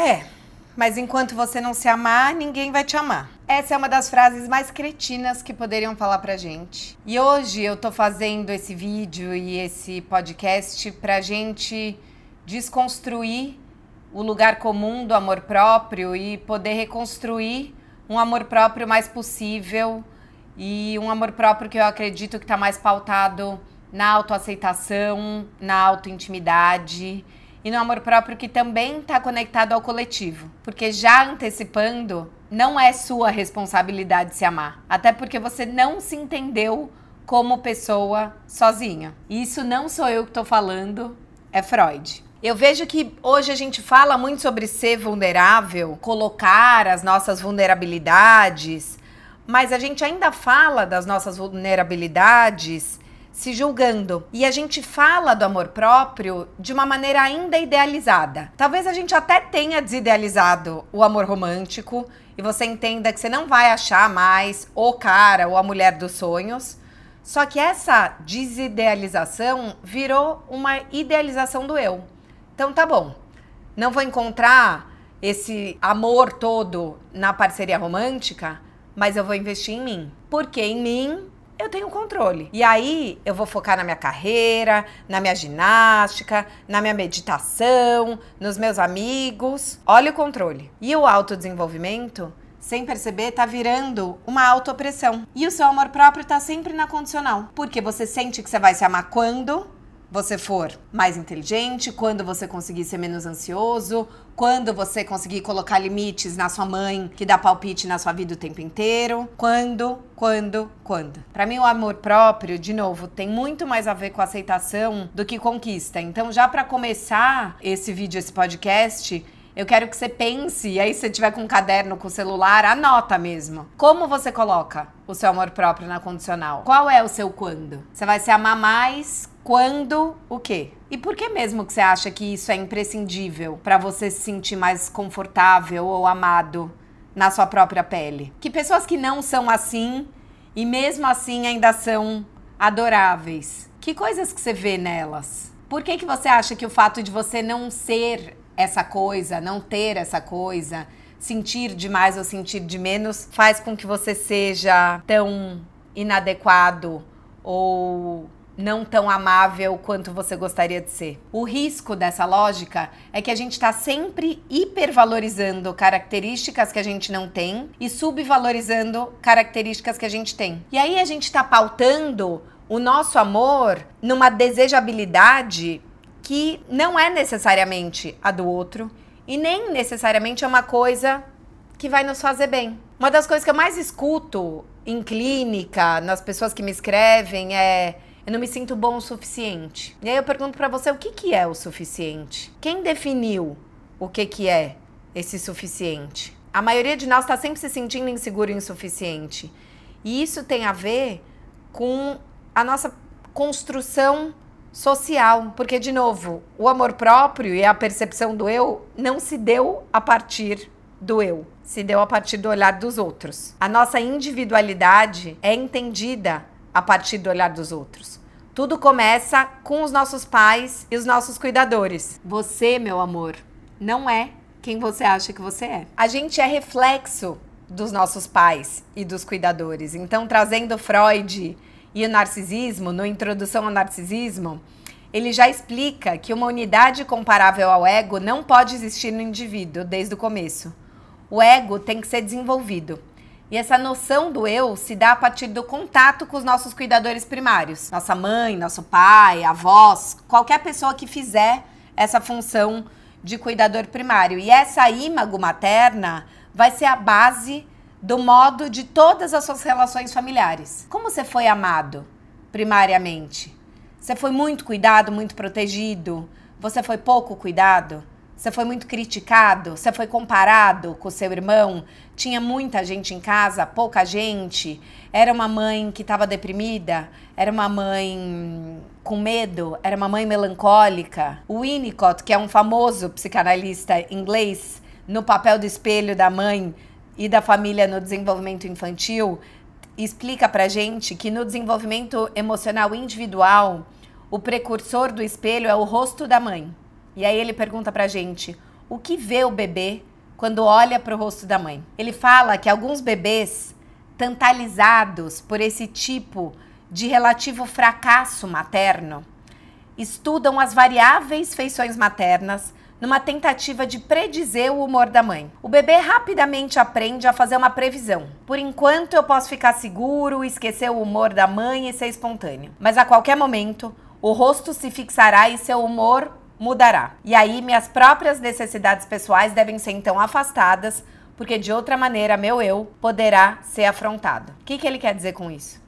É, mas enquanto você não se amar, ninguém vai te amar. Essa é uma das frases mais cretinas que poderiam falar pra gente. E hoje eu tô fazendo esse vídeo e esse podcast pra gente desconstruir o lugar comum do amor próprio e poder reconstruir um amor próprio mais possível e um amor próprio que eu acredito que tá mais pautado na autoaceitação, na autointimidade e no amor próprio que também está conectado ao coletivo. Porque já antecipando, não é sua responsabilidade se amar. Até porque você não se entendeu como pessoa sozinha. E isso não sou eu que estou falando, é Freud. Eu vejo que hoje a gente fala muito sobre ser vulnerável, colocar as nossas vulnerabilidades, mas a gente ainda fala das nossas vulnerabilidades se julgando. E a gente fala do amor próprio de uma maneira ainda idealizada. Talvez a gente até tenha desidealizado o amor romântico e você entenda que você não vai achar mais o cara ou a mulher dos sonhos. Só que essa desidealização virou uma idealização do eu. Então tá bom, não vou encontrar esse amor todo na parceria romântica, mas eu vou investir em mim. Porque em mim eu tenho controle. E aí eu vou focar na minha carreira, na minha ginástica, na minha meditação, nos meus amigos. Olha o controle. E o autodesenvolvimento, sem perceber, tá virando uma autoopressão. E o seu amor próprio tá sempre na condicional. Porque você sente que você vai se amar quando você for mais inteligente, quando você conseguir ser menos ansioso, quando você conseguir colocar limites na sua mãe, que dá palpite na sua vida o tempo inteiro. Quando, quando, quando. Para mim, o amor próprio, de novo, tem muito mais a ver com aceitação do que conquista. Então, já para começar esse vídeo, esse podcast, eu quero que você pense, e aí se tiver com um caderno, com o celular, anota mesmo. Como você coloca o seu amor próprio na condicional? Qual é o seu quando? Você vai se amar mais quando o quê? E por que mesmo que você acha que isso é imprescindível para você se sentir mais confortável ou amado na sua própria pele? Que pessoas que não são assim e mesmo assim ainda são adoráveis. Que coisas que você vê nelas? Por que que você acha que o fato de você não ser essa coisa, não ter essa coisa, sentir de mais ou sentir de menos faz com que você seja tão inadequado ou não tão amável quanto você gostaria de ser. O risco dessa lógica é que a gente está sempre hipervalorizando características que a gente não tem e subvalorizando características que a gente tem. E aí a gente está pautando o nosso amor numa desejabilidade que não é necessariamente a do outro e nem necessariamente é uma coisa que vai nos fazer bem. Uma das coisas que eu mais escuto em clínica, nas pessoas que me escrevem, é eu não me sinto bom o suficiente. E aí eu pergunto para você o que, que é o suficiente? Quem definiu o que, que é esse suficiente? A maioria de nós está sempre se sentindo inseguro e insuficiente. E isso tem a ver com a nossa construção social, porque de novo, o amor próprio e a percepção do eu não se deu a partir do eu, se deu a partir do olhar dos outros. A nossa individualidade é entendida a partir do olhar dos outros. Tudo começa com os nossos pais e os nossos cuidadores. Você, meu amor, não é quem você acha que você é. A gente é reflexo dos nossos pais e dos cuidadores. Então, trazendo Freud e o narcisismo, no Introdução ao Narcisismo, ele já explica que uma unidade comparável ao ego não pode existir no indivíduo desde o começo. O ego tem que ser desenvolvido. E essa noção do eu se dá a partir do contato com os nossos cuidadores primários. Nossa mãe, nosso pai, avós, qualquer pessoa que fizer essa função de cuidador primário. E essa ímago materna vai ser a base do modo de todas as suas relações familiares. Como você foi amado primariamente? Você foi muito cuidado, muito protegido? Você foi pouco cuidado? Você foi muito criticado? Você foi comparado com seu irmão? Tinha muita gente em casa, pouca gente? Era uma mãe que estava deprimida? Era uma mãe com medo? Era uma mãe melancólica? O Winnicott, que é um famoso psicanalista inglês, no papel do espelho da mãe e da família no desenvolvimento infantil, explica pra gente que no desenvolvimento emocional individual, o precursor do espelho é o rosto da mãe. E aí ele pergunta pra gente o que vê o bebê quando olha para o rosto da mãe. Ele fala que alguns bebês tantalizados por esse tipo de relativo fracasso materno estudam as variáveis feições maternas numa tentativa de predizer o humor da mãe. O bebê rapidamente aprende a fazer uma previsão. Por enquanto eu posso ficar seguro, esquecer o humor da mãe e ser espontâneo. Mas a qualquer momento, o rosto se fixará e seu humor mudará. E aí, minhas próprias necessidades pessoais devem ser então afastadas, porque de outra maneira, meu eu poderá ser afrontado. O que, que ele quer dizer com isso?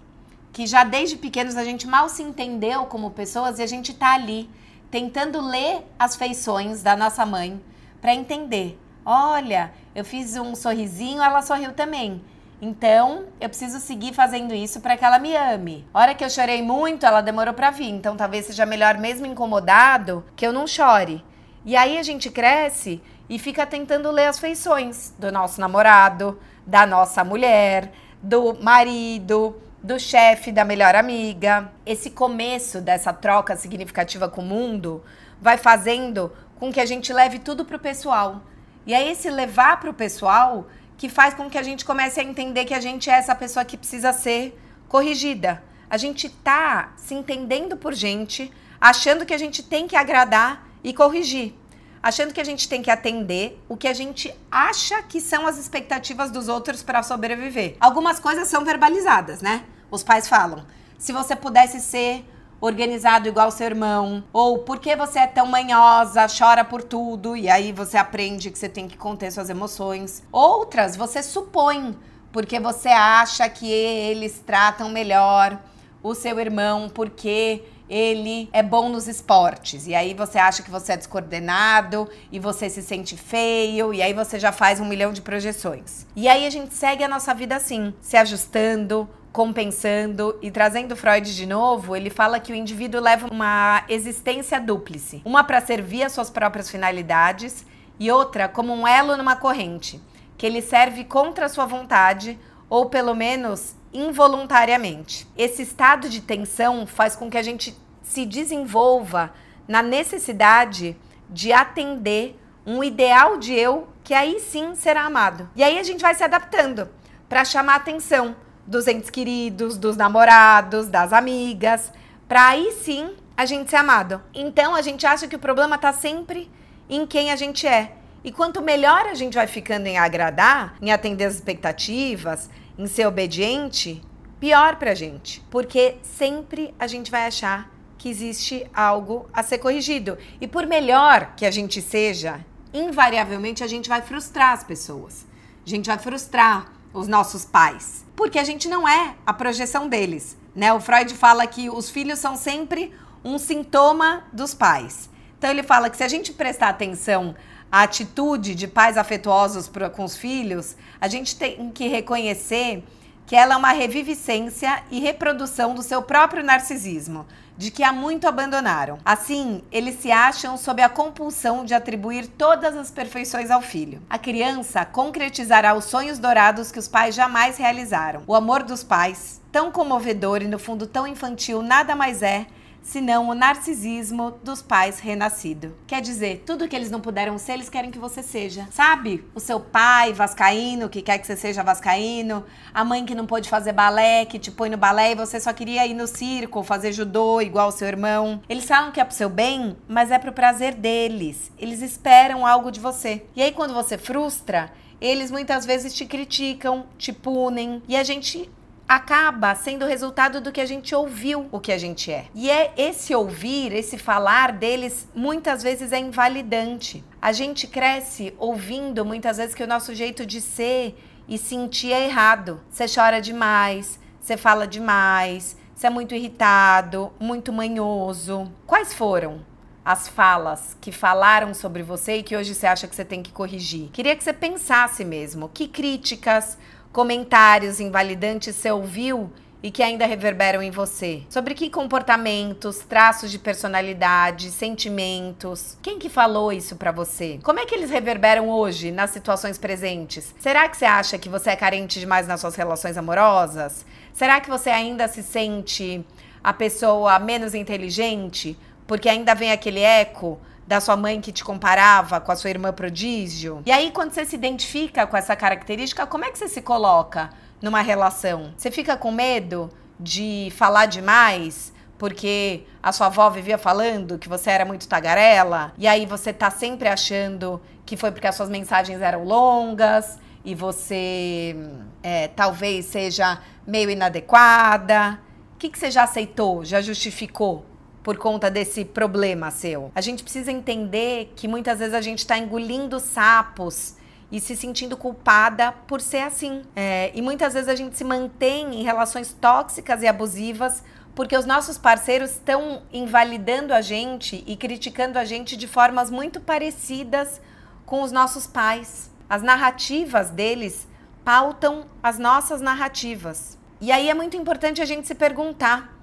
Que já desde pequenos a gente mal se entendeu como pessoas e a gente tá ali tentando ler as feições da nossa mãe para entender. Olha, eu fiz um sorrisinho, ela sorriu também. Então, eu preciso seguir fazendo isso para que ela me ame. A hora que eu chorei muito, ela demorou para vir. Então, talvez seja melhor, mesmo incomodado, que eu não chore. E aí a gente cresce e fica tentando ler as feições do nosso namorado, da nossa mulher, do marido, do chefe, da melhor amiga. Esse começo dessa troca significativa com o mundo vai fazendo com que a gente leve tudo para o pessoal. E aí, esse levar para o pessoal que faz com que a gente comece a entender que a gente é essa pessoa que precisa ser corrigida. A gente tá se entendendo por gente, achando que a gente tem que agradar e corrigir, achando que a gente tem que atender o que a gente acha que são as expectativas dos outros para sobreviver. Algumas coisas são verbalizadas, né? Os pais falam: se você pudesse ser organizado igual seu irmão, ou por que você é tão manhosa, chora por tudo e aí você aprende que você tem que conter suas emoções. Outras você supõe, porque você acha que eles tratam melhor o seu irmão, porque ele é bom nos esportes. E aí você acha que você é descoordenado e você se sente feio, e aí você já faz um milhão de projeções. E aí a gente segue a nossa vida assim, se ajustando, compensando e trazendo Freud de novo, ele fala que o indivíduo leva uma existência dúplice, uma para servir às suas próprias finalidades e outra como um elo numa corrente, que ele serve contra sua vontade ou pelo menos involuntariamente. Esse estado de tensão faz com que a gente se desenvolva na necessidade de atender um ideal de eu que aí sim será amado. E aí a gente vai se adaptando para chamar atenção dos entes queridos, dos namorados, das amigas, para aí sim a gente ser amado. Então a gente acha que o problema está sempre em quem a gente é. E quanto melhor a gente vai ficando em agradar, em atender as expectativas, em ser obediente, pior para a gente, porque sempre a gente vai achar que existe algo a ser corrigido. E por melhor que a gente seja, invariavelmente a gente vai frustrar as pessoas. A gente vai frustrar os nossos pais porque a gente não é a projeção deles. Né? O Freud fala que os filhos são sempre um sintoma dos pais. Então ele fala que se a gente prestar atenção à atitude de pais afetuosos com os filhos, a gente tem que reconhecer que ela é uma reviviscência e reprodução do seu próprio narcisismo, de que há muito abandonaram. Assim, eles se acham sob a compulsão de atribuir todas as perfeições ao filho. A criança concretizará os sonhos dourados que os pais jamais realizaram. O amor dos pais, tão comovedor e no fundo tão infantil, nada mais é senão o narcisismo dos pais renascido. Quer dizer, tudo que eles não puderam ser, eles querem que você seja. Sabe? O seu pai vascaíno, que quer que você seja vascaíno, a mãe que não pôde fazer balé, que te põe no balé e você só queria ir no circo, fazer judô igual seu irmão. Eles falam que é pro seu bem, mas é pro prazer deles. Eles esperam algo de você. E aí quando você frustra, eles muitas vezes te criticam, te punem. E a gente acaba sendo resultado do que a gente ouviu o que a gente é. E é esse ouvir, esse falar deles muitas vezes é invalidante. A gente cresce ouvindo muitas vezes que o nosso jeito de ser e sentir é errado. Você chora demais, você fala demais, você é muito irritado, muito manhoso. Quais foram? as falas que falaram sobre você e que hoje você acha que você tem que corrigir. Queria que você pensasse mesmo que críticas, comentários invalidantes você ouviu e que ainda reverberam em você? Sobre que comportamentos, traços de personalidade, sentimentos? Quem que falou isso para você? Como é que eles reverberam hoje nas situações presentes? Será que você acha que você é carente demais nas suas relações amorosas? Será que você ainda se sente a pessoa menos inteligente porque ainda vem aquele eco da sua mãe que te comparava com a sua irmã prodígio. E aí, quando você se identifica com essa característica, como é que você se coloca numa relação? Você fica com medo de falar demais? Porque a sua avó vivia falando que você era muito tagarela, e aí você tá sempre achando que foi porque as suas mensagens eram longas e você é, talvez seja meio inadequada. O que, que você já aceitou, já justificou por conta desse problema seu. A gente precisa entender que muitas vezes a gente está engolindo sapos e se sentindo culpada por ser assim. É, e muitas vezes a gente se mantém em relações tóxicas e abusivas porque os nossos parceiros estão invalidando a gente e criticando a gente de formas muito parecidas com os nossos pais. As narrativas deles pautam as nossas narrativas. E aí é muito importante a gente se perguntar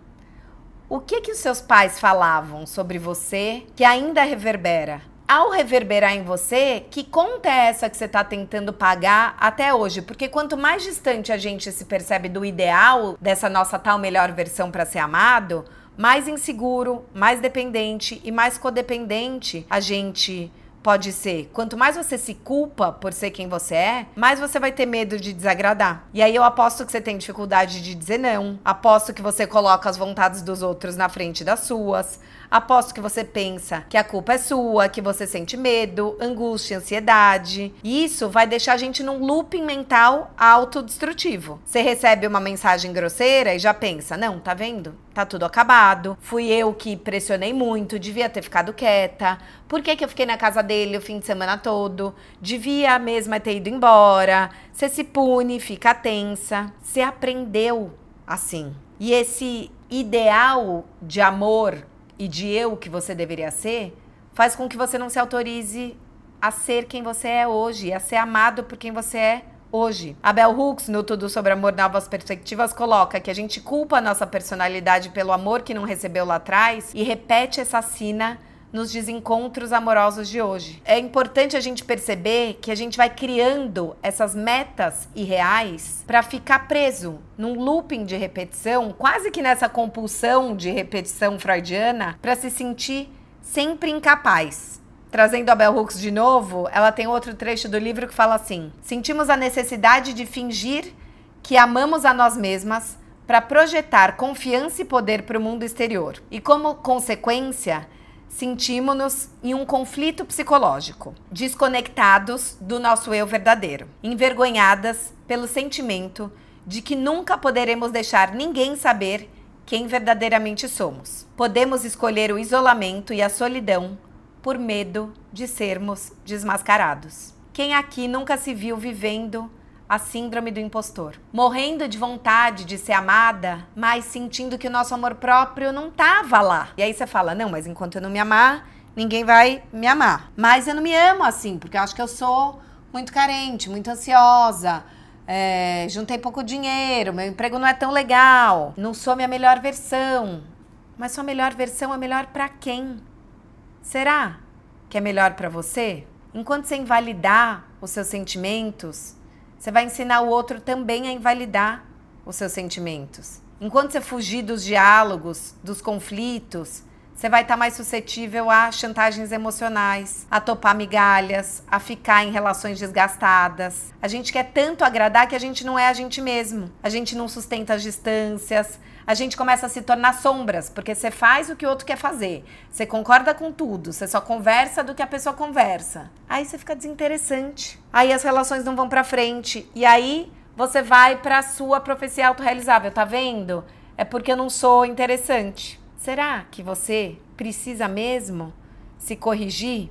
o que que os seus pais falavam sobre você que ainda reverbera? Ao reverberar em você, que conta é essa que você está tentando pagar até hoje? Porque quanto mais distante a gente se percebe do ideal dessa nossa tal melhor versão para ser amado, mais inseguro, mais dependente e mais codependente a gente pode ser. Quanto mais você se culpa por ser quem você é, mais você vai ter medo de desagradar. E aí eu aposto que você tem dificuldade de dizer não. Aposto que você coloca as vontades dos outros na frente das suas. Aposto que você pensa que a culpa é sua, que você sente medo, angústia, ansiedade. E isso vai deixar a gente num looping mental autodestrutivo. Você recebe uma mensagem grosseira e já pensa: não, tá vendo? Tá tudo acabado. Fui eu que pressionei muito, devia ter ficado quieta. Por que, que eu fiquei na casa dele o fim de semana todo? Devia mesmo é ter ido embora. Você se pune, fica tensa. Você aprendeu assim. E esse ideal de amor e de eu que você deveria ser, faz com que você não se autorize a ser quem você é hoje, a ser amado por quem você é hoje. Abel Hooks, no Tudo sobre Amor Novas Perspectivas, coloca que a gente culpa a nossa personalidade pelo amor que não recebeu lá atrás e repete essa sina nos desencontros amorosos de hoje. É importante a gente perceber que a gente vai criando essas metas irreais para ficar preso num looping de repetição, quase que nessa compulsão de repetição freudiana, para se sentir sempre incapaz. Trazendo a Bell Hooks de novo, ela tem outro trecho do livro que fala assim: Sentimos a necessidade de fingir que amamos a nós mesmas para projetar confiança e poder para o mundo exterior. E como consequência, sentimos-nos em um conflito psicológico, desconectados do nosso eu verdadeiro, envergonhadas pelo sentimento de que nunca poderemos deixar ninguém saber quem verdadeiramente somos. Podemos escolher o isolamento e a solidão por medo de sermos desmascarados. Quem aqui nunca se viu vivendo a síndrome do impostor. Morrendo de vontade de ser amada, mas sentindo que o nosso amor próprio não tava lá. E aí você fala: não, mas enquanto eu não me amar, ninguém vai me amar. Mas eu não me amo assim, porque eu acho que eu sou muito carente, muito ansiosa. É, juntei pouco dinheiro, meu emprego não é tão legal, não sou minha melhor versão. Mas sua melhor versão é melhor para quem? Será que é melhor para você? Enquanto você invalidar os seus sentimentos, você vai ensinar o outro também a invalidar os seus sentimentos. Enquanto você fugir dos diálogos, dos conflitos, você vai estar tá mais suscetível a chantagens emocionais, a topar migalhas, a ficar em relações desgastadas. A gente quer tanto agradar que a gente não é a gente mesmo. A gente não sustenta as distâncias, a gente começa a se tornar sombras, porque você faz o que o outro quer fazer. Você concorda com tudo, você só conversa do que a pessoa conversa. Aí você fica desinteressante. Aí as relações não vão para frente e aí você vai para sua profecia autorrealizável, tá vendo? É porque eu não sou interessante. Será que você precisa mesmo se corrigir?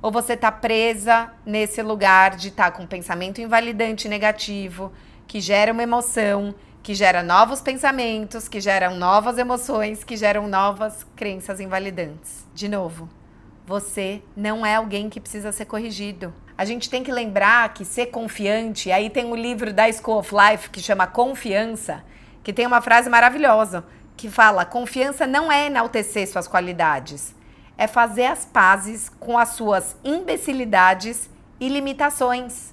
Ou você está presa nesse lugar de estar tá com um pensamento invalidante negativo, que gera uma emoção, que gera novos pensamentos, que geram novas emoções, que geram novas crenças invalidantes. De novo, você não é alguém que precisa ser corrigido. A gente tem que lembrar que ser confiante, aí tem o um livro da School of Life que chama Confiança, que tem uma frase maravilhosa que fala: "Confiança não é enaltecer suas qualidades, é fazer as pazes com as suas imbecilidades e limitações.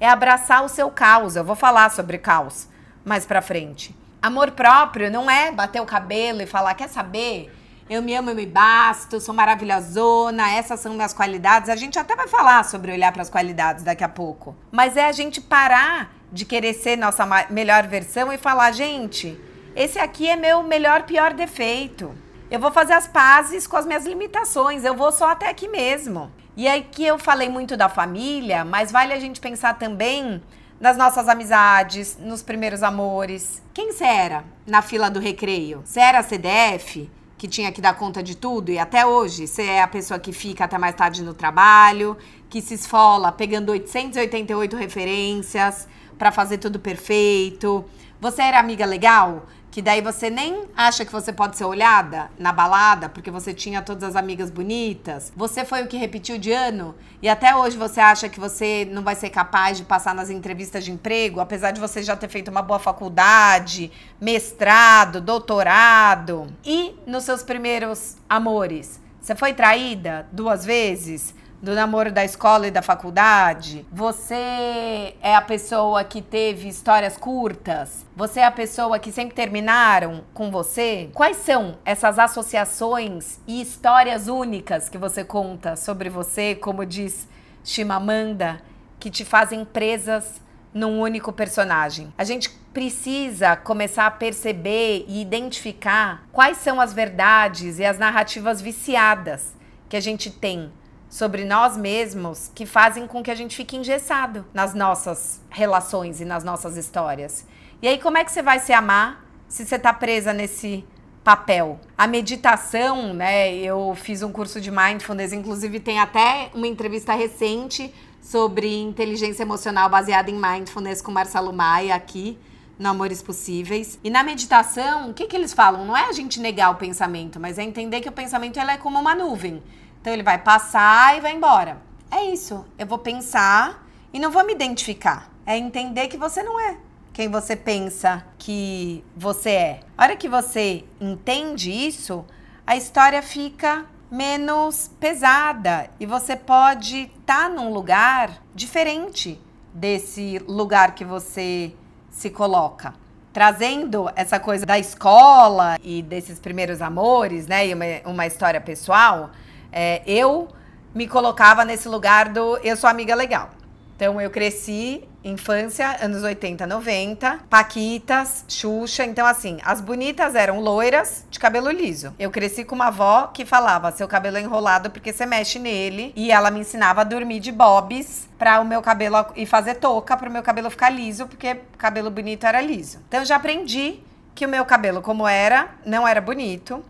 É abraçar o seu caos. Eu vou falar sobre caos mais pra frente. Amor próprio não é bater o cabelo e falar, quer saber? Eu me amo, eu me basto, sou maravilhosona, essas são minhas qualidades. A gente até vai falar sobre olhar para as qualidades daqui a pouco. Mas é a gente parar de querer ser nossa melhor versão e falar, gente, esse aqui é meu melhor pior defeito. Eu vou fazer as pazes com as minhas limitações, eu vou só até aqui mesmo. E aí é que eu falei muito da família, mas vale a gente pensar também nas nossas amizades, nos primeiros amores. Quem você era na fila do recreio? Você era a CDF? Que tinha que dar conta de tudo e até hoje você é a pessoa que fica até mais tarde no trabalho, que se esfola pegando 888 referências para fazer tudo perfeito. Você era amiga legal? que daí você nem acha que você pode ser olhada na balada, porque você tinha todas as amigas bonitas. Você foi o que repetiu de ano e até hoje você acha que você não vai ser capaz de passar nas entrevistas de emprego, apesar de você já ter feito uma boa faculdade, mestrado, doutorado. E nos seus primeiros amores, você foi traída duas vezes? do namoro da escola e da faculdade? Você é a pessoa que teve histórias curtas? Você é a pessoa que sempre terminaram com você? Quais são essas associações e histórias únicas que você conta sobre você, como diz Shimamanda, que te fazem presas num único personagem? A gente precisa começar a perceber e identificar quais são as verdades e as narrativas viciadas que a gente tem sobre nós mesmos que fazem com que a gente fique engessado nas nossas relações e nas nossas histórias. E aí, como é que você vai se amar se você está presa nesse papel. A meditação, né? Eu fiz um curso de mindfulness, inclusive tem até uma entrevista recente sobre inteligência emocional baseada em mindfulness com Marcelo Maia aqui no Amores Possíveis. E na meditação, o que, que eles falam? Não é a gente negar o pensamento, mas é entender que o pensamento ela é como uma nuvem. Então ele vai passar e vai embora. É isso. Eu vou pensar e não vou me identificar. É entender que você não é quem você pensa que você é. A hora que você entende isso, a história fica menos pesada e você pode estar tá num lugar diferente desse lugar que você se coloca. Trazendo essa coisa da escola e desses primeiros amores, né? E uma, uma história pessoal, é, eu me colocava nesse lugar do eu sou amiga legal. Então eu cresci infância, anos 80, 90, Paquitas, Xuxa. Então, assim, as bonitas eram loiras de cabelo liso. Eu cresci com uma avó que falava: seu cabelo é enrolado porque você mexe nele. E ela me ensinava a dormir de bobs para o meu cabelo e fazer touca para o meu cabelo ficar liso, porque cabelo bonito era liso. Então, eu já aprendi que o meu cabelo, como era, não era bonito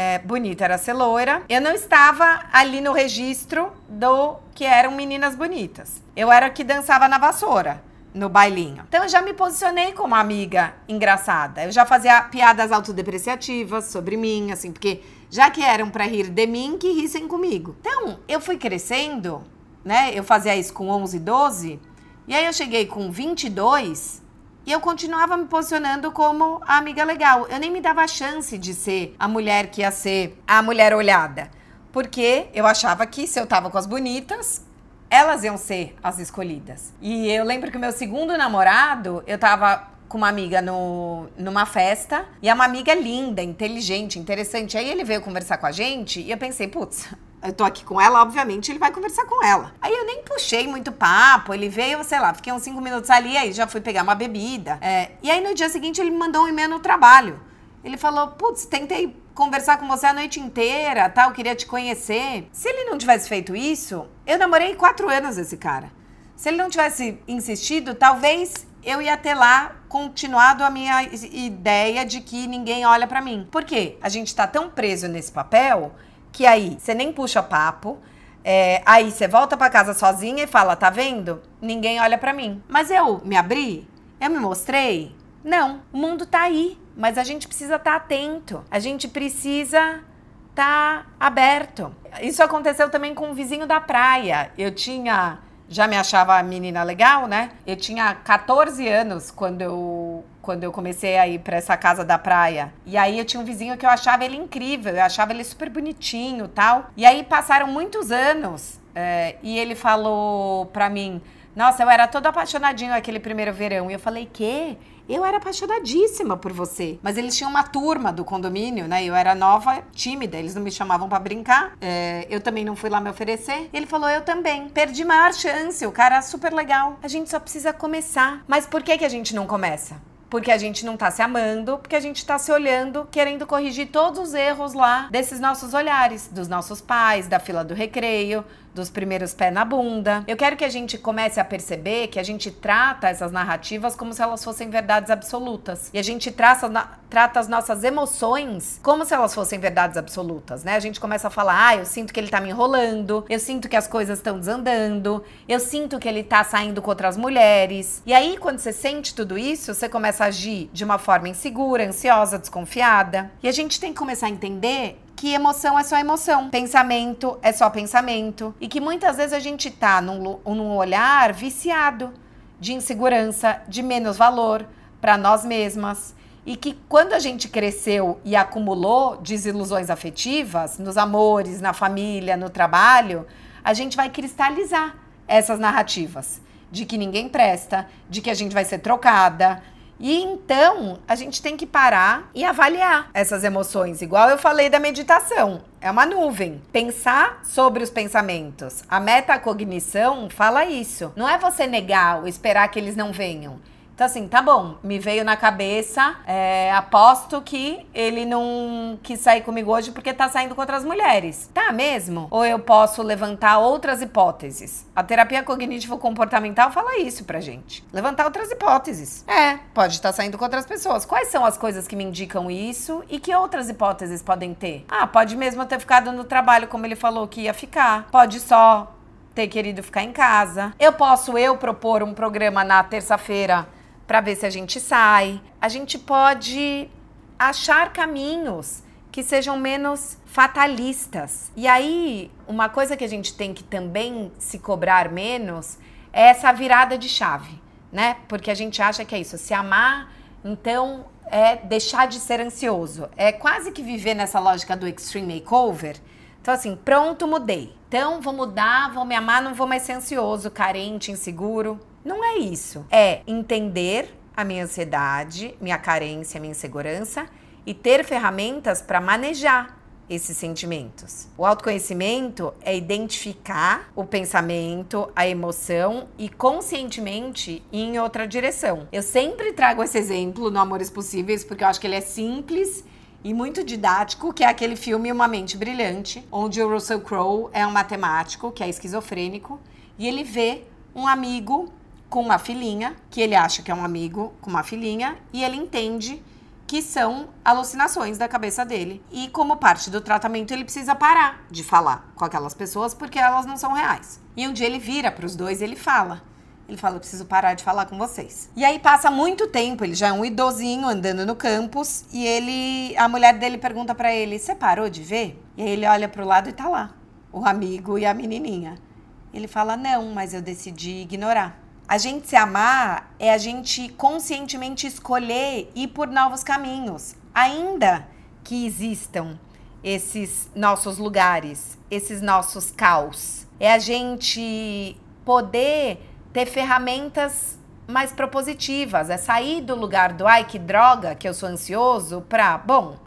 é, bonita era ser loira. Eu não estava ali no registro do que eram meninas bonitas. Eu era que dançava na vassoura no bailinho. Então eu já me posicionei como amiga engraçada. Eu já fazia piadas autodepreciativas sobre mim, assim, porque já que eram para rir de mim, que rissem comigo. Então, eu fui crescendo, né? Eu fazia isso com 11, 12, e aí eu cheguei com 22, e eu continuava me posicionando como a amiga legal. Eu nem me dava a chance de ser a mulher que ia ser a mulher olhada. Porque eu achava que se eu tava com as bonitas, elas iam ser as escolhidas. E eu lembro que o meu segundo namorado, eu tava com uma amiga no, numa festa. E é uma amiga linda, inteligente, interessante. Aí ele veio conversar com a gente e eu pensei, putz, eu tô aqui com ela, obviamente ele vai conversar com ela. Aí eu nem puxei muito papo, ele veio, sei lá, fiquei uns cinco minutos ali, aí já fui pegar uma bebida. É, e aí no dia seguinte ele me mandou um e-mail no trabalho. Ele falou: Putz, tentei conversar com você a noite inteira, tal, queria te conhecer. Se ele não tivesse feito isso, eu namorei quatro anos esse cara. Se ele não tivesse insistido, talvez eu ia ter lá continuado a minha ideia de que ninguém olha para mim. Por quê? A gente tá tão preso nesse papel que aí você nem puxa papo, é, aí você volta para casa sozinha e fala, tá vendo? Ninguém olha para mim. Mas eu me abri? Eu me mostrei? Não, o mundo tá aí, mas a gente precisa estar tá atento. A gente precisa estar tá aberto. Isso aconteceu também com um vizinho da praia. Eu tinha já me achava a menina legal, né? Eu tinha 14 anos quando eu quando eu comecei a ir para essa casa da praia. E aí eu tinha um vizinho que eu achava ele incrível, eu achava ele super bonitinho, tal. E aí passaram muitos anos é, e ele falou para mim: "Nossa, eu era todo apaixonadinho aquele primeiro verão". E eu falei: "Que?" Eu era apaixonadíssima por você. Mas eles tinham uma turma do condomínio, né? Eu era nova, tímida, eles não me chamavam para brincar. É, eu também não fui lá me oferecer. Ele falou: Eu também. Perdi maior chance, o cara é super legal. A gente só precisa começar. Mas por que, que a gente não começa? porque a gente não tá se amando, porque a gente tá se olhando, querendo corrigir todos os erros lá desses nossos olhares, dos nossos pais, da fila do recreio, dos primeiros pés na bunda. Eu quero que a gente comece a perceber que a gente trata essas narrativas como se elas fossem verdades absolutas. E a gente traça, na, trata as nossas emoções como se elas fossem verdades absolutas, né? A gente começa a falar, ah, eu sinto que ele tá me enrolando, eu sinto que as coisas estão desandando, eu sinto que ele tá saindo com outras mulheres. E aí, quando você sente tudo isso, você começa a agir de uma forma insegura, ansiosa, desconfiada. E a gente tem que começar a entender que emoção é só emoção, pensamento é só pensamento. E que muitas vezes a gente tá num, num olhar viciado de insegurança, de menos valor para nós mesmas. E que quando a gente cresceu e acumulou desilusões afetivas, nos amores, na família, no trabalho, a gente vai cristalizar essas narrativas de que ninguém presta, de que a gente vai ser trocada, e então a gente tem que parar e avaliar essas emoções, igual eu falei da meditação. É uma nuvem. Pensar sobre os pensamentos. A metacognição fala isso. Não é você negar ou esperar que eles não venham então, assim, tá bom, me veio na cabeça, é, aposto que ele não quis sair comigo hoje porque tá saindo com outras mulheres. Tá mesmo? Ou eu posso levantar outras hipóteses? A terapia cognitivo-comportamental fala isso pra gente. Levantar outras hipóteses. É, pode estar tá saindo com outras pessoas. Quais são as coisas que me indicam isso e que outras hipóteses podem ter? Ah, pode mesmo ter ficado no trabalho como ele falou que ia ficar. Pode só ter querido ficar em casa. Eu posso eu propor um programa na terça-feira para ver se a gente sai. A gente pode achar caminhos que sejam menos fatalistas. E aí, uma coisa que a gente tem que também se cobrar menos é essa virada de chave, né? Porque a gente acha que é isso, se amar, então é deixar de ser ansioso. É quase que viver nessa lógica do extreme makeover. Então assim, pronto, mudei. Então vou mudar, vou me amar, não vou mais ser ansioso, carente, inseguro. Não é isso. É entender a minha ansiedade, minha carência, minha insegurança e ter ferramentas para manejar esses sentimentos. O autoconhecimento é identificar o pensamento, a emoção e conscientemente ir em outra direção. Eu sempre trago esse exemplo no Amores Possíveis porque eu acho que ele é simples e muito didático, que é aquele filme Uma Mente Brilhante, onde o Russell Crowe é um matemático que é esquizofrênico e ele vê um amigo com uma filhinha, que ele acha que é um amigo com uma filhinha, e ele entende que são alucinações da cabeça dele. E como parte do tratamento, ele precisa parar de falar com aquelas pessoas porque elas não são reais. E um dia ele vira para os dois e ele fala: ele fala: Eu preciso parar de falar com vocês. E aí passa muito tempo, ele já é um idosinho andando no campus e ele, a mulher dele pergunta para ele: Você parou de ver? E aí ele olha para o lado e tá lá, o amigo e a menininha. Ele fala: Não, mas eu decidi ignorar. A gente se amar é a gente conscientemente escolher ir por novos caminhos, ainda que existam esses nossos lugares, esses nossos caos. É a gente poder ter ferramentas mais propositivas, é sair do lugar do ai que droga, que eu sou ansioso, para, bom,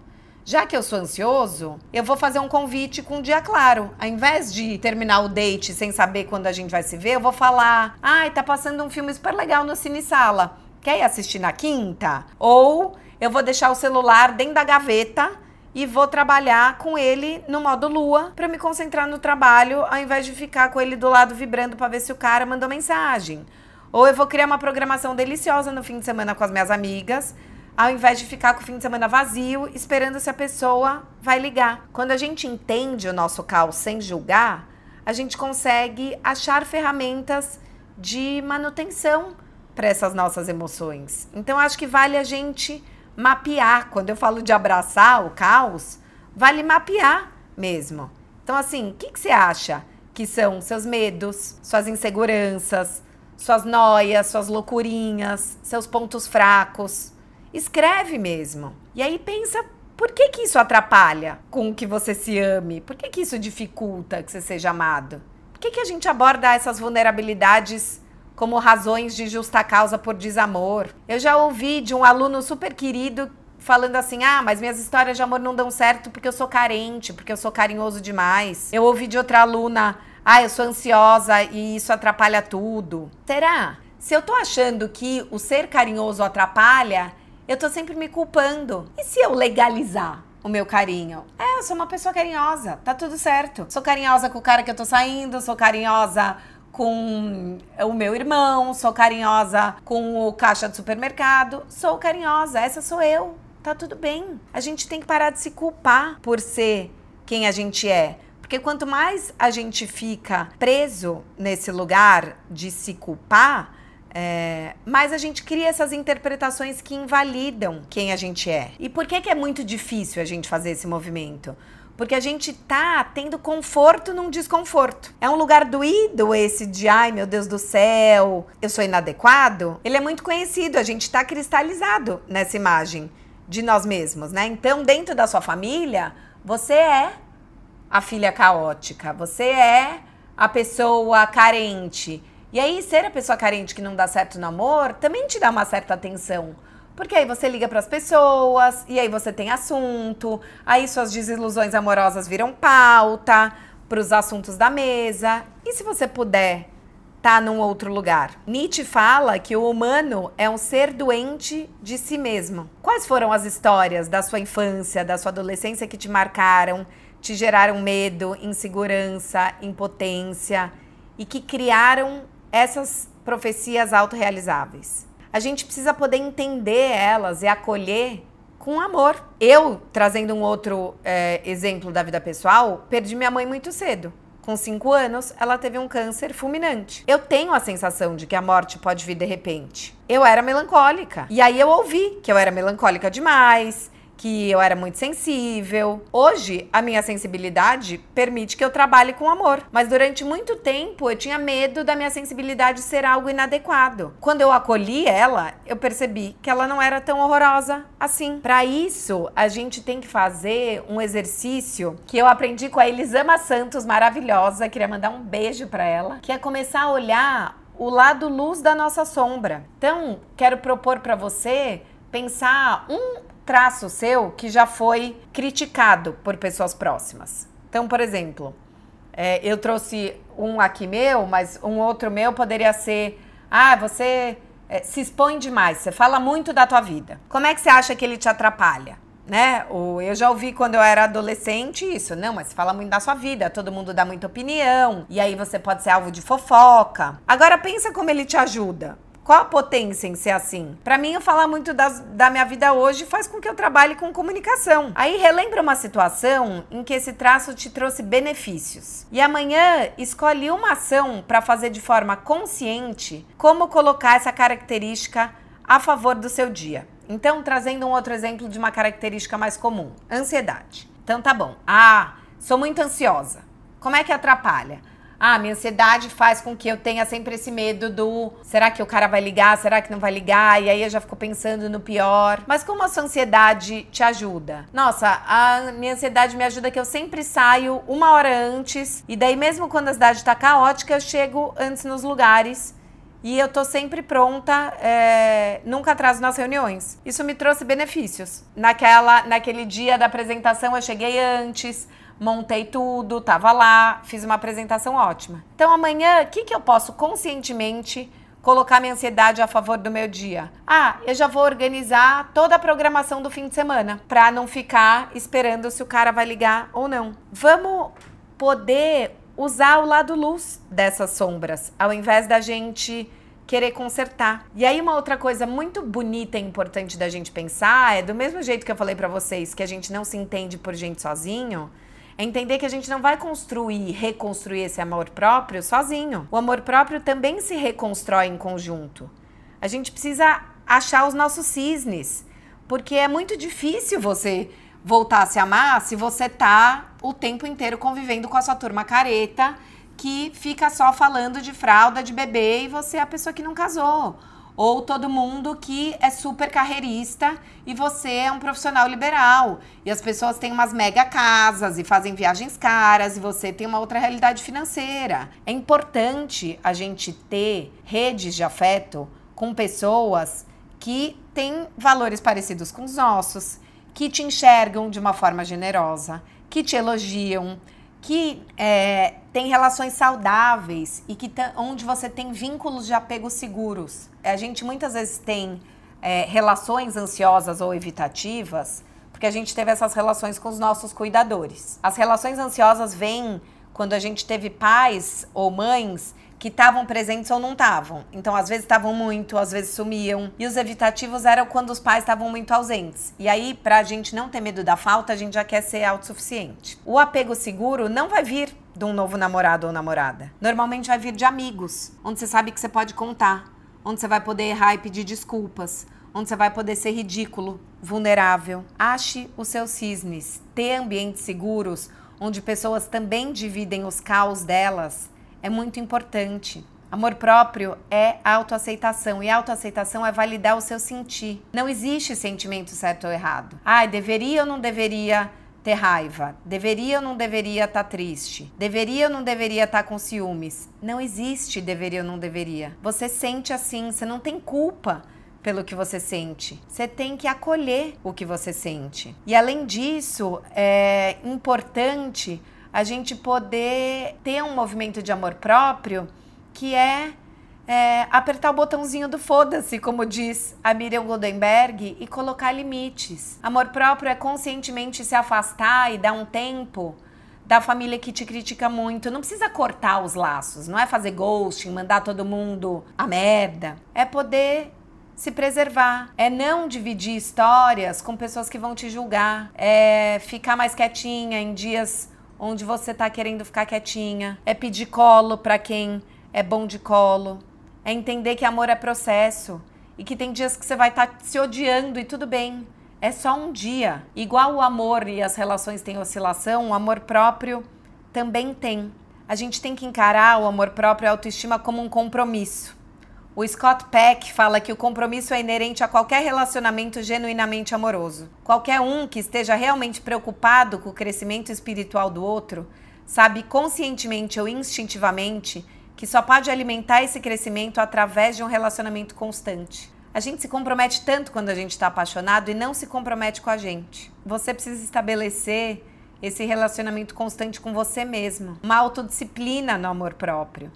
já que eu sou ansioso, eu vou fazer um convite com um dia claro. Ao invés de terminar o date sem saber quando a gente vai se ver, eu vou falar: ai, tá passando um filme super legal no Cine Sala. Quer ir assistir na quinta? Ou eu vou deixar o celular dentro da gaveta e vou trabalhar com ele no modo lua para me concentrar no trabalho, ao invés de ficar com ele do lado vibrando para ver se o cara mandou mensagem. Ou eu vou criar uma programação deliciosa no fim de semana com as minhas amigas ao invés de ficar com o fim de semana vazio, esperando se a pessoa vai ligar. Quando a gente entende o nosso caos sem julgar, a gente consegue achar ferramentas de manutenção para essas nossas emoções. Então acho que vale a gente mapear. Quando eu falo de abraçar o caos, vale mapear mesmo. Então assim, o que, que você acha que são seus medos, suas inseguranças, suas noias, suas loucurinhas, seus pontos fracos? Escreve mesmo. E aí pensa por que, que isso atrapalha com que você se ame? Por que, que isso dificulta que você seja amado? Por que, que a gente aborda essas vulnerabilidades como razões de justa causa por desamor? Eu já ouvi de um aluno super querido falando assim: ah, mas minhas histórias de amor não dão certo porque eu sou carente, porque eu sou carinhoso demais. Eu ouvi de outra aluna: ah, eu sou ansiosa e isso atrapalha tudo. Será? Se eu tô achando que o ser carinhoso atrapalha, eu tô sempre me culpando. E se eu legalizar? o meu carinho. É, eu sou uma pessoa carinhosa, tá tudo certo. Sou carinhosa com o cara que eu tô saindo, sou carinhosa com o meu irmão, sou carinhosa com o caixa do supermercado, sou carinhosa, essa sou eu. Tá tudo bem. A gente tem que parar de se culpar por ser quem a gente é. Porque quanto mais a gente fica preso nesse lugar de se culpar, é, mas a gente cria essas interpretações que invalidam quem a gente é. E por que, que é muito difícil a gente fazer esse movimento? Porque a gente tá tendo conforto num desconforto. É um lugar doído esse de ai meu Deus do céu, eu sou inadequado. Ele é muito conhecido, a gente tá cristalizado nessa imagem de nós mesmos, né? Então, dentro da sua família, você é a filha caótica, você é a pessoa carente, e aí, ser a pessoa carente que não dá certo no amor também te dá uma certa atenção. Porque aí você liga para as pessoas, e aí você tem assunto, aí suas desilusões amorosas viram pauta para os assuntos da mesa. E se você puder tá num outro lugar. Nietzsche fala que o humano é um ser doente de si mesmo. Quais foram as histórias da sua infância, da sua adolescência que te marcaram, te geraram medo, insegurança, impotência e que criaram essas profecias autorrealizáveis. A gente precisa poder entender elas e acolher com amor. Eu, trazendo um outro é, exemplo da vida pessoal, perdi minha mãe muito cedo. Com cinco anos, ela teve um câncer fulminante. Eu tenho a sensação de que a morte pode vir de repente. Eu era melancólica. E aí eu ouvi que eu era melancólica demais, que eu era muito sensível. Hoje, a minha sensibilidade permite que eu trabalhe com amor, mas durante muito tempo eu tinha medo da minha sensibilidade ser algo inadequado. Quando eu acolhi ela, eu percebi que ela não era tão horrorosa assim. Para isso, a gente tem que fazer um exercício que eu aprendi com a Elisama Santos, maravilhosa, queria mandar um beijo para ela, que é começar a olhar o lado luz da nossa sombra. Então, quero propor para você pensar um traço seu que já foi criticado por pessoas próximas. Então, por exemplo, é, eu trouxe um aqui meu, mas um outro meu poderia ser: ah, você é, se expõe demais, você fala muito da tua vida. Como é que você acha que ele te atrapalha? Né? O, eu já ouvi quando eu era adolescente isso, não, mas fala muito da sua vida, todo mundo dá muita opinião, e aí você pode ser alvo de fofoca. Agora pensa como ele te ajuda. Qual a potência em ser assim? Para mim, eu falar muito das, da minha vida hoje faz com que eu trabalhe com comunicação. Aí relembra uma situação em que esse traço te trouxe benefícios. E amanhã escolhe uma ação para fazer de forma consciente como colocar essa característica a favor do seu dia. Então, trazendo um outro exemplo de uma característica mais comum: ansiedade. Então tá bom. Ah, sou muito ansiosa. Como é que atrapalha? Ah, minha ansiedade faz com que eu tenha sempre esse medo do será que o cara vai ligar? Será que não vai ligar? E aí eu já fico pensando no pior. Mas como a sua ansiedade te ajuda? Nossa, a minha ansiedade me ajuda que eu sempre saio uma hora antes e daí mesmo quando a cidade tá caótica, eu chego antes nos lugares e eu tô sempre pronta, é, nunca atraso nas reuniões. Isso me trouxe benefícios. Naquela, naquele dia da apresentação eu cheguei antes montei tudo, tava lá, fiz uma apresentação ótima. Então amanhã, o que, que eu posso conscientemente colocar minha ansiedade a favor do meu dia? Ah, eu já vou organizar toda a programação do fim de semana para não ficar esperando se o cara vai ligar ou não. Vamos poder usar o lado luz dessas sombras, ao invés da gente querer consertar. E aí uma outra coisa muito bonita e importante da gente pensar é do mesmo jeito que eu falei para vocês que a gente não se entende por gente sozinho, é entender que a gente não vai construir, reconstruir esse amor próprio sozinho. O amor próprio também se reconstrói em conjunto. A gente precisa achar os nossos cisnes, porque é muito difícil você voltar a se amar se você tá o tempo inteiro convivendo com a sua turma careta que fica só falando de fralda de bebê e você é a pessoa que não casou ou todo mundo que é super carreirista e você é um profissional liberal e as pessoas têm umas mega casas e fazem viagens caras e você tem uma outra realidade financeira. É importante a gente ter redes de afeto com pessoas que têm valores parecidos com os nossos, que te enxergam de uma forma generosa, que te elogiam, que é, tem relações saudáveis e que onde você tem vínculos de apego seguros. A gente muitas vezes tem é, relações ansiosas ou evitativas porque a gente teve essas relações com os nossos cuidadores. As relações ansiosas vêm quando a gente teve pais ou mães que estavam presentes ou não estavam. Então, às vezes estavam muito, às vezes sumiam. E os evitativos eram quando os pais estavam muito ausentes. E aí, para a gente não ter medo da falta, a gente já quer ser autossuficiente. O apego seguro não vai vir de um novo namorado ou namorada. Normalmente vai vir de amigos, onde você sabe que você pode contar, onde você vai poder errar e pedir desculpas, onde você vai poder ser ridículo, vulnerável. Ache os seus cisnes, ter ambientes seguros onde pessoas também dividem os caos delas é muito importante. Amor próprio é autoaceitação e autoaceitação é validar o seu sentir. Não existe sentimento certo ou errado. Ai, deveria ou não deveria ter raiva? Deveria ou não deveria estar tá triste? Deveria ou não deveria estar tá com ciúmes? Não existe deveria ou não deveria. Você sente assim, você não tem culpa pelo que você sente. Você tem que acolher o que você sente. E além disso, é importante a gente poder ter um movimento de amor próprio que é, é apertar o botãozinho do foda-se, como diz a Miriam Goldenberg, e colocar limites. Amor próprio é conscientemente se afastar e dar um tempo da família que te critica muito. Não precisa cortar os laços, não é fazer ghosting, mandar todo mundo a merda. É poder se preservar. É não dividir histórias com pessoas que vão te julgar. É ficar mais quietinha em dias onde você tá querendo ficar quietinha, é pedir colo para quem é bom de colo, é entender que amor é processo e que tem dias que você vai estar tá se odiando e tudo bem. É só um dia. Igual o amor e as relações têm oscilação, o amor próprio também tem. A gente tem que encarar o amor próprio e a autoestima como um compromisso. O Scott Peck fala que o compromisso é inerente a qualquer relacionamento genuinamente amoroso. Qualquer um que esteja realmente preocupado com o crescimento espiritual do outro sabe conscientemente ou instintivamente que só pode alimentar esse crescimento através de um relacionamento constante. A gente se compromete tanto quando a gente está apaixonado e não se compromete com a gente. Você precisa estabelecer esse relacionamento constante com você mesmo, uma autodisciplina no amor próprio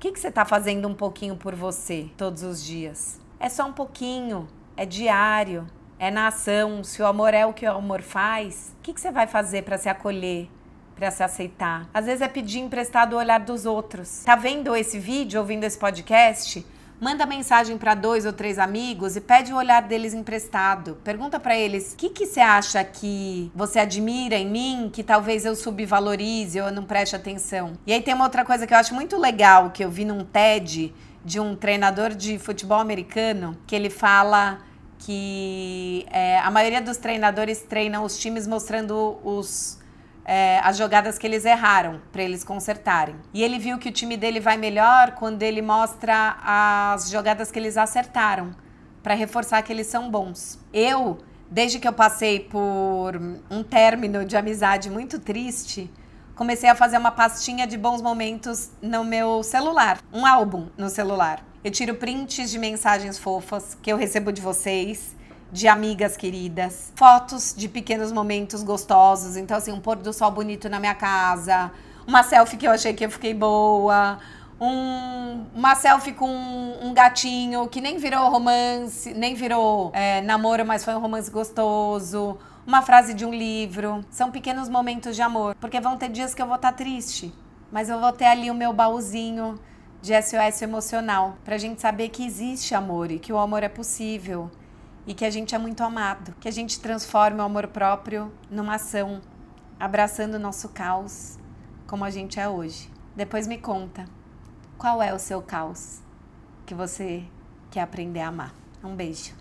que, que você está fazendo um pouquinho por você todos os dias? É só um pouquinho, é diário, é na ação. Se o amor é o que o amor faz, o que, que você vai fazer para se acolher? para se aceitar. Às vezes é pedir emprestado o olhar dos outros. Tá vendo esse vídeo, ouvindo esse podcast? Manda mensagem para dois ou três amigos e pede o olhar deles emprestado. Pergunta para eles: o que, que você acha que você admira em mim que talvez eu subvalorize ou eu não preste atenção? E aí tem uma outra coisa que eu acho muito legal que eu vi num TED de um treinador de futebol americano que ele fala que é, a maioria dos treinadores treinam os times mostrando os é, as jogadas que eles erraram para eles consertarem. E ele viu que o time dele vai melhor quando ele mostra as jogadas que eles acertaram para reforçar que eles são bons. Eu, desde que eu passei por um término de amizade muito triste, comecei a fazer uma pastinha de bons momentos no meu celular, um álbum no celular. Eu tiro prints de mensagens fofas que eu recebo de vocês de amigas queridas, fotos de pequenos momentos gostosos. Então, assim, um pôr do sol bonito na minha casa, uma selfie que eu achei que eu fiquei boa, um, uma selfie com um, um gatinho que nem virou romance, nem virou é, namoro, mas foi um romance gostoso. Uma frase de um livro. São pequenos momentos de amor. Porque vão ter dias que eu vou estar tá triste, mas eu vou ter ali o meu baúzinho de SOS emocional, pra gente saber que existe amor e que o amor é possível e que a gente é muito amado, que a gente transforma o amor próprio numa ação, abraçando o nosso caos como a gente é hoje. Depois me conta qual é o seu caos que você quer aprender a amar. Um beijo.